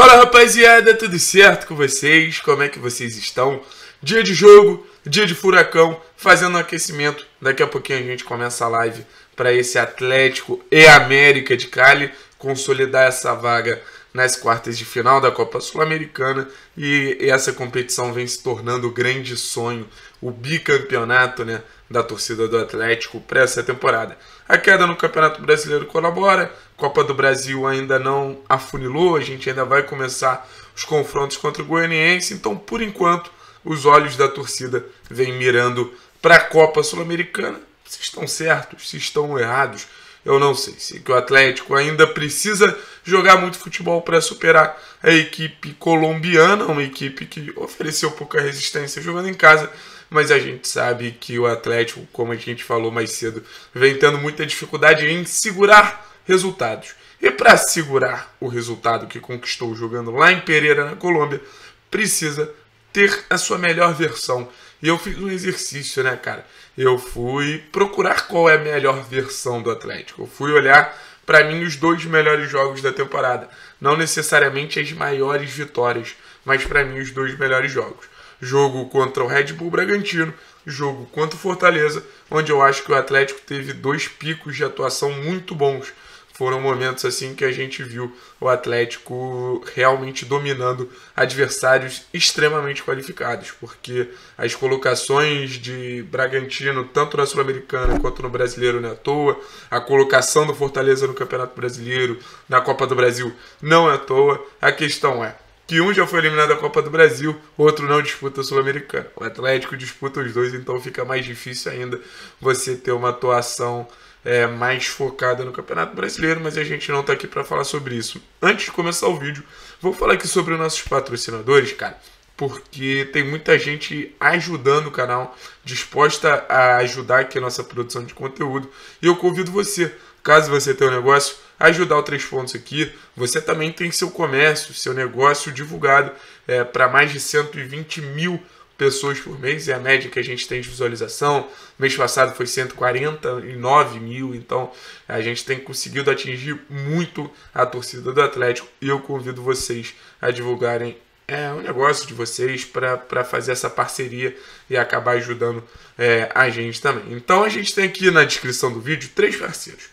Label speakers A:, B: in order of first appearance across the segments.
A: Fala rapaziada, tudo certo com vocês? Como é que vocês estão? Dia de jogo, dia de furacão, fazendo um aquecimento. Daqui a pouquinho a gente começa a live para esse Atlético e América de Cali consolidar essa vaga nas quartas de final da Copa Sul-Americana e essa competição vem se tornando o grande sonho, o bicampeonato né, da torcida do Atlético para essa temporada. A queda no Campeonato Brasileiro colabora, Copa do Brasil ainda não afunilou, a gente ainda vai começar os confrontos contra o Goianiense, então por enquanto os olhos da torcida vêm mirando para a Copa Sul-Americana. Se estão certos, se estão errados, eu não sei. Sei que o Atlético ainda precisa jogar muito futebol para superar a equipe colombiana, uma equipe que ofereceu pouca resistência jogando em casa, mas a gente sabe que o Atlético, como a gente falou mais cedo, vem tendo muita dificuldade em segurar resultados. E para segurar o resultado que conquistou jogando lá em Pereira, na Colômbia, precisa ter a sua melhor versão e eu fiz um exercício, né, cara? Eu fui procurar qual é a melhor versão do Atlético. Eu fui olhar, para mim, os dois melhores jogos da temporada. Não necessariamente as maiores vitórias, mas para mim, os dois melhores jogos. Jogo contra o Red Bull Bragantino, jogo contra o Fortaleza, onde eu acho que o Atlético teve dois picos de atuação muito bons foram momentos assim que a gente viu o Atlético realmente dominando adversários extremamente qualificados, porque as colocações de Bragantino, tanto na Sul-Americana quanto no Brasileiro, não é à toa, a colocação do Fortaleza no Campeonato Brasileiro, na Copa do Brasil, não é à toa. A questão é, que um já foi eliminado da Copa do Brasil, o outro não disputa a Sul-Americana. O Atlético disputa os dois, então fica mais difícil ainda você ter uma atuação é, mais focada no Campeonato Brasileiro, mas a gente não está aqui para falar sobre isso. Antes de começar o vídeo, vou falar aqui sobre os nossos patrocinadores, cara, porque tem muita gente ajudando o canal, disposta a ajudar aqui a nossa produção de conteúdo, e eu convido você, caso você tenha um negócio, ajudar o Três Pontos aqui. Você também tem seu comércio, seu negócio divulgado é, para mais de 120 mil pessoas pessoas por mês, é a média que a gente tem de visualização. Mês passado foi 149 mil, então a gente tem conseguido atingir muito a torcida do Atlético e eu convido vocês a divulgarem é, o um negócio de vocês para fazer essa parceria e acabar ajudando é, a gente também. Então a gente tem aqui na descrição do vídeo três parceiros.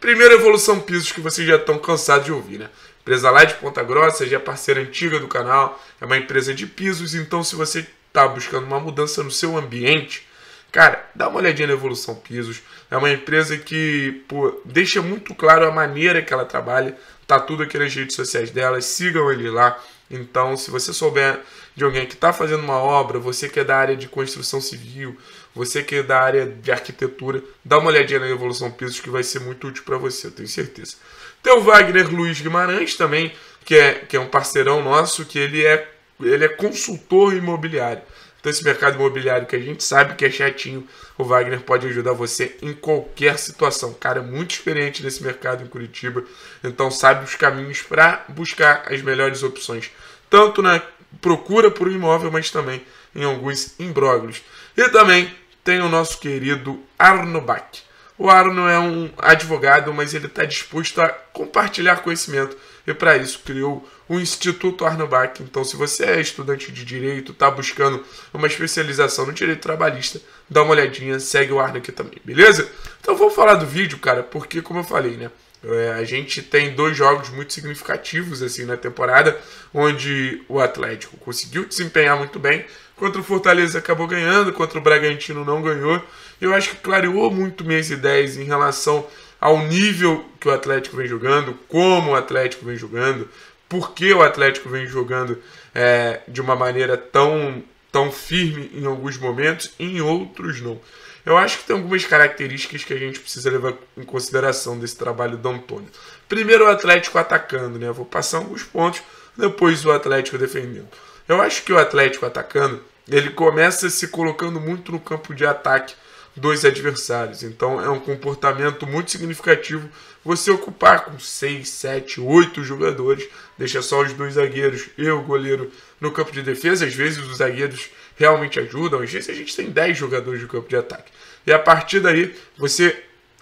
A: Primeiro, Evolução Pisos, que vocês já estão cansados de ouvir, né? Empresa lá de Ponta Grossa, já é parceira antiga do canal, é uma empresa de pisos, então se você está buscando uma mudança no seu ambiente, cara, dá uma olhadinha na Evolução Pisos. É uma empresa que pô, deixa muito claro a maneira que ela trabalha. Tá tudo aqui nas redes sociais dela, sigam ele lá. Então, se você souber de alguém que está fazendo uma obra, você que é da área de construção civil, você que é da área de arquitetura, dá uma olhadinha na Evolução Pisos que vai ser muito útil para você, eu tenho certeza. Tem o Wagner Luiz Guimarães também, que é, que é um parceirão nosso, que ele é ele é consultor imobiliário. Então, esse mercado imobiliário que a gente sabe que é chatinho, o Wagner pode ajudar você em qualquer situação. Cara, é muito experiente nesse mercado em Curitiba, então sabe os caminhos para buscar as melhores opções, tanto na procura por um imóvel, mas também em alguns imbróglios. E também tem o nosso querido Arno Bach. O Arno é um advogado, mas ele está disposto a compartilhar conhecimento e para isso criou o Instituto Arnabach. Então, se você é estudante de direito, está buscando uma especialização no direito trabalhista, dá uma olhadinha, segue o Arno aqui também, beleza? Então, vou falar do vídeo, cara, porque, como eu falei, né? É, a gente tem dois jogos muito significativos assim na temporada, onde o Atlético conseguiu desempenhar muito bem, contra o Fortaleza acabou ganhando, contra o Bragantino não ganhou. Eu acho que clareou muito minhas ideias em relação ao nível que o Atlético vem jogando, como o Atlético vem jogando, por que o Atlético vem jogando é, de uma maneira tão, tão firme em alguns momentos e em outros não. Eu acho que tem algumas características que a gente precisa levar em consideração desse trabalho do Antônio. Primeiro o Atlético atacando, né? Eu vou passar alguns pontos, depois o Atlético defendendo. Eu acho que o Atlético atacando, ele começa se colocando muito no campo de ataque dos adversários. Então é um comportamento muito significativo você ocupar com 6, 7, 8 jogadores, deixa só os dois zagueiros e o goleiro no campo de defesa. Às vezes os zagueiros realmente ajudam, às vezes a gente tem 10 jogadores no campo de ataque. E a partir daí você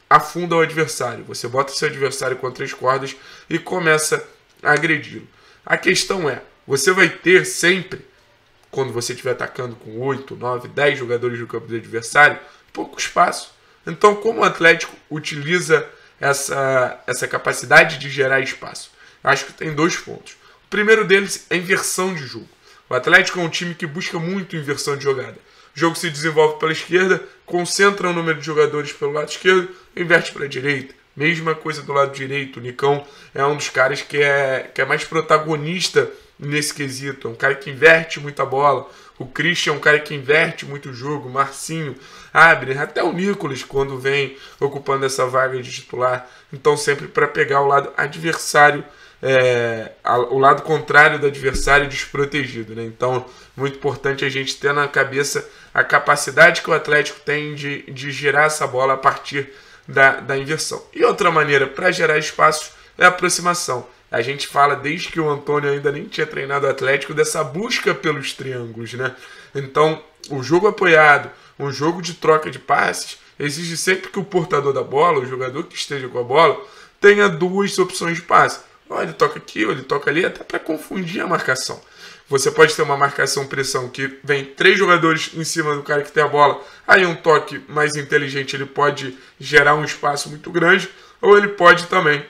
A: afunda o adversário, você bota seu adversário contra as cordas e começa a agredi-lo. A questão é, você vai ter sempre, quando você estiver atacando com 8, 9, 10 jogadores no campo do adversário, pouco espaço. Então, como o Atlético utiliza essa, essa capacidade de gerar espaço? acho que tem dois pontos. O primeiro deles é inversão de jogo. O Atlético é um time que busca muito inversão de jogada. O jogo se desenvolve pela esquerda, concentra o número de jogadores pelo lado esquerdo, inverte para a direita. Mesma coisa do lado direito. O Nicão é um dos caras que é, que é mais protagonista nesse quesito. É um cara que inverte muita bola. O Christian é um cara que inverte muito o jogo. Marcinho, abre até o Nicolas, quando vem ocupando essa vaga de titular. Então, sempre para pegar o lado adversário, é, o lado contrário do adversário desprotegido. Né? Então, muito importante a gente ter na cabeça a capacidade que o Atlético tem de, de gerar essa bola a partir da, da inversão. E outra maneira para gerar espaços é a aproximação a gente fala desde que o Antônio ainda nem tinha treinado Atlético dessa busca pelos triângulos, né? Então, o jogo apoiado, um jogo de troca de passes, exige sempre que o portador da bola, o jogador que esteja com a bola, tenha duas opções de passe. Ou ele toca aqui, ou ele toca ali, até para confundir a marcação. Você pode ter uma marcação pressão que vem três jogadores em cima do cara que tem a bola, aí um toque mais inteligente ele pode gerar um espaço muito grande, ou ele pode também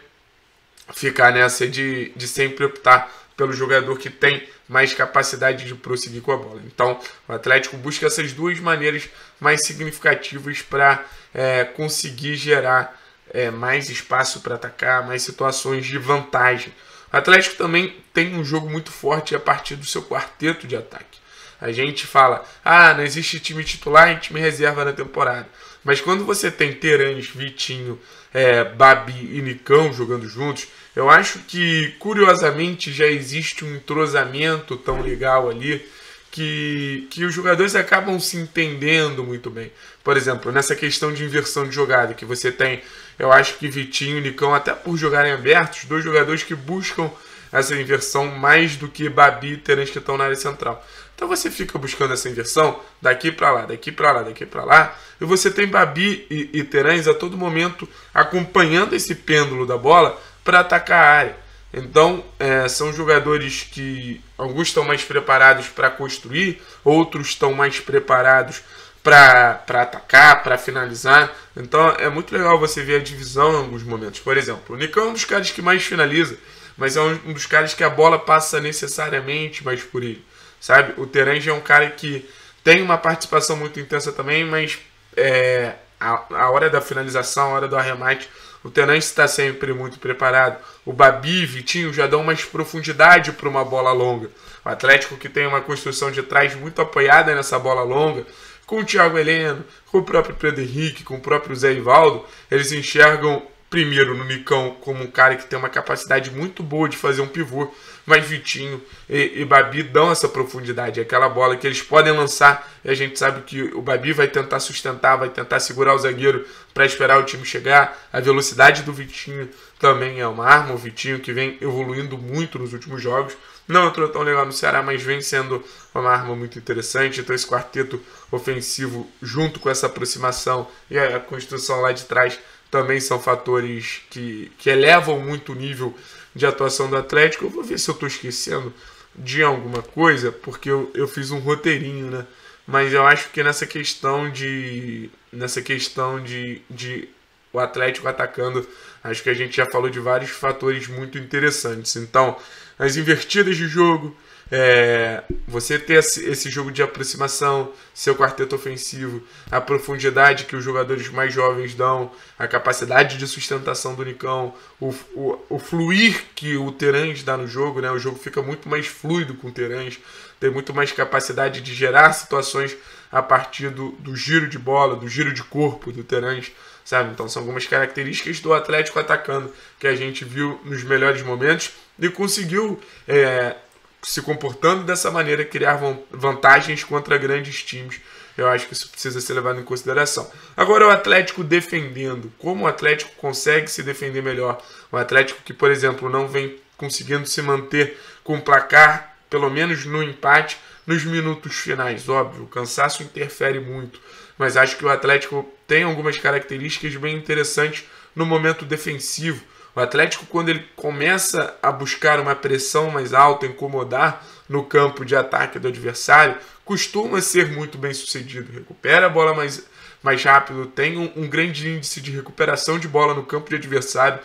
A: ficar nessa de, de sempre optar pelo jogador que tem mais capacidade de prosseguir com a bola. Então, o Atlético busca essas duas maneiras mais significativas para é, conseguir gerar é, mais espaço para atacar, mais situações de vantagem. O Atlético também tem um jogo muito forte a partir do seu quarteto de ataque. A gente fala, ah, não existe time titular e time reserva na temporada. Mas quando você tem Teranes, Vitinho, é, Babi e Nicão jogando juntos, eu acho que curiosamente já existe um entrosamento tão legal ali que, que os jogadores acabam se entendendo muito bem. Por exemplo, nessa questão de inversão de jogada que você tem, eu acho que Vitinho e Nicão, até por jogarem abertos, dois jogadores que buscam essa inversão mais do que Babi e Terence que estão na área central. Então você fica buscando essa inversão daqui para lá, daqui para lá, daqui para lá, e você tem Babi e, e a todo momento acompanhando esse pêndulo da bola para atacar a área. Então, é, são jogadores que alguns estão mais preparados para construir, outros estão mais preparados para atacar, para finalizar. Então, é muito legal você ver a divisão em alguns momentos. Por exemplo, o Nicão é um dos caras que mais finaliza mas é um dos caras que a bola passa necessariamente mais por ele, sabe? O Terange é um cara que tem uma participação muito intensa também, mas é, a, a hora da finalização, a hora do arremate, o Terange está sempre muito preparado. O Babi, Vitinho já dão mais profundidade para uma bola longa. O Atlético que tem uma construção de trás muito apoiada nessa bola longa, com o Thiago Heleno, com o próprio Pedro Henrique, com o próprio Zé Ivaldo, eles enxergam primeiro no Micão como um cara que tem uma capacidade muito boa de fazer um pivô, mas Vitinho e, e, Babi dão essa profundidade, aquela bola que eles podem lançar e a gente sabe que o Babi vai tentar sustentar, vai tentar segurar o zagueiro para esperar o time chegar. A velocidade do Vitinho também é uma arma, o Vitinho que vem evoluindo muito nos últimos jogos. Não entrou tão legal no Ceará, mas vem sendo uma arma muito interessante. Então, esse quarteto ofensivo, junto com essa aproximação e a construção lá de trás, também são fatores que, que elevam muito o nível de atuação do Atlético. Eu vou ver se eu estou esquecendo de alguma coisa, porque eu, eu fiz um roteirinho, né? Mas eu acho que nessa questão de. Nessa questão de, de o Atlético atacando, acho que a gente já falou de vários fatores muito interessantes. Então, as invertidas de jogo, é, você ter esse jogo de aproximação, seu quarteto ofensivo, a profundidade que os jogadores mais jovens dão, a capacidade de sustentação do Nicão, o, o, o fluir que o Terãs dá no jogo, né? o jogo fica muito mais fluido com o Terãs, tem muito mais capacidade de gerar situações a partir do, do giro de bola, do giro de corpo do Terãs, sabe? Então são algumas características do Atlético atacando que a gente viu nos melhores momentos e conseguiu. É, se comportando dessa maneira criar vantagens contra grandes times. Eu acho que isso precisa ser levado em consideração. Agora o Atlético defendendo. Como o Atlético consegue se defender melhor? O Atlético que, por exemplo, não vem conseguindo se manter com placar, pelo menos no empate, nos minutos finais. Óbvio, o cansaço interfere muito. Mas acho que o Atlético tem algumas características bem interessantes no momento defensivo o Atlético, quando ele começa a buscar uma pressão mais alta, incomodar no campo de ataque do adversário, costuma ser muito bem sucedido. Recupera a bola mais, mais rápido, tem um, um grande índice de recuperação de bola no campo de adversário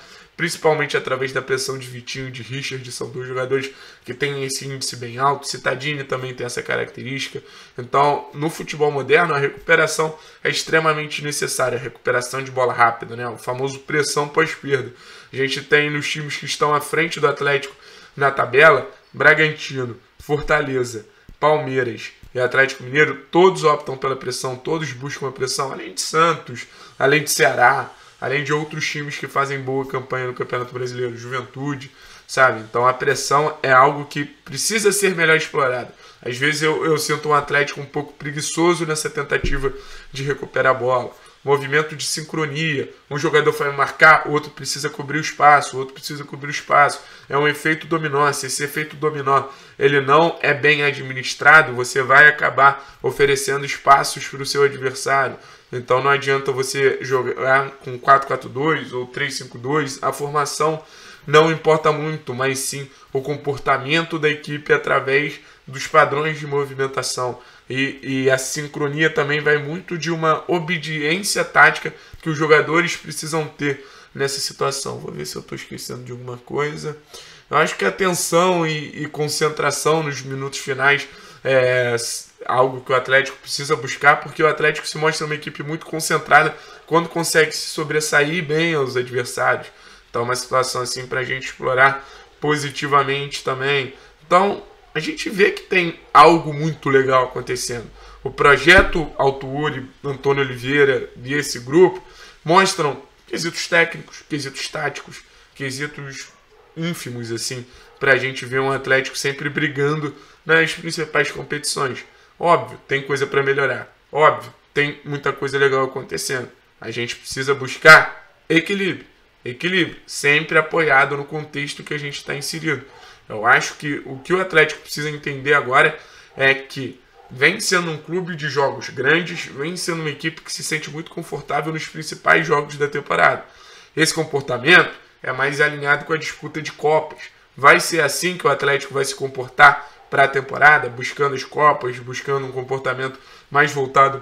A: principalmente através da pressão de Vitinho e de Richard, são dois jogadores que têm esse índice bem alto. Citadini também tem essa característica. Então, no futebol moderno, a recuperação é extremamente necessária, a recuperação de bola rápida, né? O famoso pressão pós-perda. A gente tem nos times que estão à frente do Atlético na tabela, Bragantino, Fortaleza, Palmeiras, e Atlético Mineiro, todos optam pela pressão, todos buscam a pressão, além de Santos, além de Ceará, além de outros times que fazem boa campanha no Campeonato Brasileiro, Juventude, sabe? Então a pressão é algo que precisa ser melhor explorado. Às vezes eu, eu sinto um Atlético um pouco preguiçoso nessa tentativa de recuperar a bola. Movimento de sincronia, um jogador vai marcar, outro precisa cobrir o espaço, outro precisa cobrir o espaço. É um efeito dominó. Se esse efeito dominó ele não é bem administrado, você vai acabar oferecendo espaços para o seu adversário. Então não adianta você jogar com 4-4-2 ou 3-5-2. A formação não importa muito, mas sim o comportamento da equipe através dos padrões de movimentação. E, e, a sincronia também vai muito de uma obediência tática que os jogadores precisam ter nessa situação. Vou ver se eu estou esquecendo de alguma coisa. Eu acho que atenção e, e concentração nos minutos finais é algo que o Atlético precisa buscar, porque o Atlético se mostra uma equipe muito concentrada quando consegue se sobressair bem aos adversários. Então, é uma situação assim para a gente explorar positivamente também. Então, a gente vê que tem algo muito legal acontecendo. O projeto Altuori, Antônio Oliveira e esse grupo mostram quesitos técnicos, quesitos táticos, quesitos ínfimos assim, para a gente ver um Atlético sempre brigando nas principais competições. Óbvio, tem coisa para melhorar. Óbvio, tem muita coisa legal acontecendo. A gente precisa buscar equilíbrio. Equilíbrio, sempre apoiado no contexto que a gente está inserido. Eu acho que o que o Atlético precisa entender agora é que vem sendo um clube de jogos grandes, vem sendo uma equipe que se sente muito confortável nos principais jogos da temporada. Esse comportamento é mais alinhado com a disputa de Copas, Vai ser assim que o Atlético vai se comportar para a temporada, buscando as Copas, buscando um comportamento mais voltado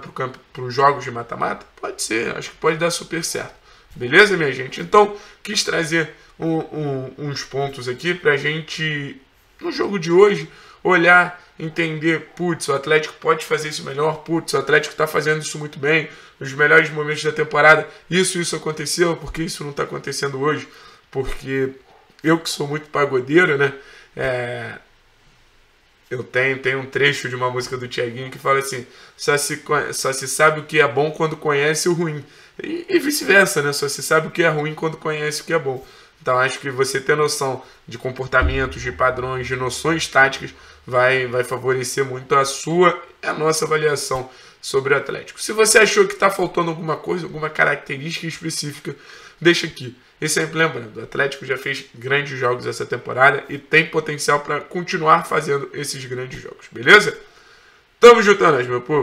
A: para os jogos de mata-mata? Pode ser, acho que pode dar super certo. Beleza, minha gente? Então, quis trazer um, um, uns pontos aqui para a gente, no jogo de hoje, olhar, entender, putz, o Atlético pode fazer isso melhor, putz, o Atlético está fazendo isso muito bem, nos melhores momentos da temporada, isso, isso aconteceu, porque isso não está acontecendo hoje, porque eu que sou muito pagodeiro, né? É, eu tenho, tenho um trecho de uma música do Tiaguinho que fala assim: só se, só se sabe o que é bom quando conhece o ruim. E, e vice-versa, né? Só se sabe o que é ruim quando conhece o que é bom. Então acho que você ter noção de comportamentos, de padrões, de noções táticas, vai, vai favorecer muito a sua e a nossa avaliação sobre o Atlético. Se você achou que está faltando alguma coisa, alguma característica específica, deixa aqui. E sempre lembrando, o Atlético já fez grandes jogos essa temporada e tem potencial para continuar fazendo esses grandes jogos, beleza? Tamo juntando, meu povo.